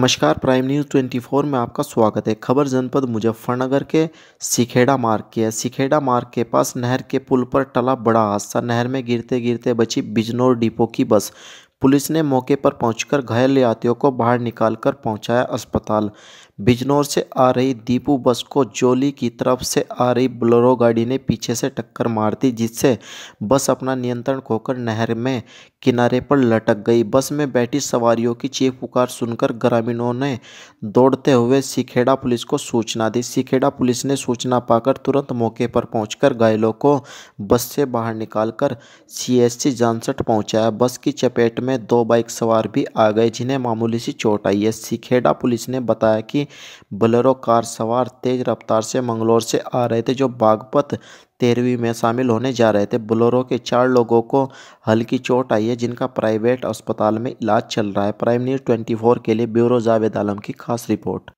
नमस्कार prime news 24 में आपका स्वागत है खबर जनपद मुजफ्फरनगर के सिखेड़ा मार्ग की है सिखेड़ा मार्ग के पास नहर के पुल पर टला बड़ा हादसा नहर में गिरते गिरते बची बिजनौर डिपो की बस पुलिस ने मौके पर पहुंचकर घायल यात्रियों को बाहर निकालकर पहुंचाया अस्पताल बिजनौर से आ रही दीपू बस को जोली की तरफ से आ रही बोलेरो गाड़ी ने पीछे से टक्कर मार दी जिससे बस अपना नियंत्रण खोकर नहर में किनारे पर लटक गई बस में बैठी सवारियों की चीख पुकार सुनकर ग्रामीणों ने दौड़ते हुए सिखेड़ा पुलिस को सूचना दी सिखेड़ा पुलिस ने सूचना पाकर तुरंत मौके पर पहुंचकर घायलों को बस से बाहर निकालकर सी जानसठ पहुंचाया बस की चपेट में में दो बाइक सवार भी आ गए जिन्हें मामूली सी चोट आई है सिखेड़ा पुलिस ने बताया कि बलरो कार सवार तेज रफ्तार से मंगलोर से आ रहे थे जो बागपत तेरहवीं में शामिल होने जा रहे थे बुलरो के चार लोगों को हल्की चोट आई है जिनका प्राइवेट अस्पताल में इलाज चल रहा है प्राइम न्यूज़ 24 के लिए ब्यूरो जावेद आलम की खास रिपोर्ट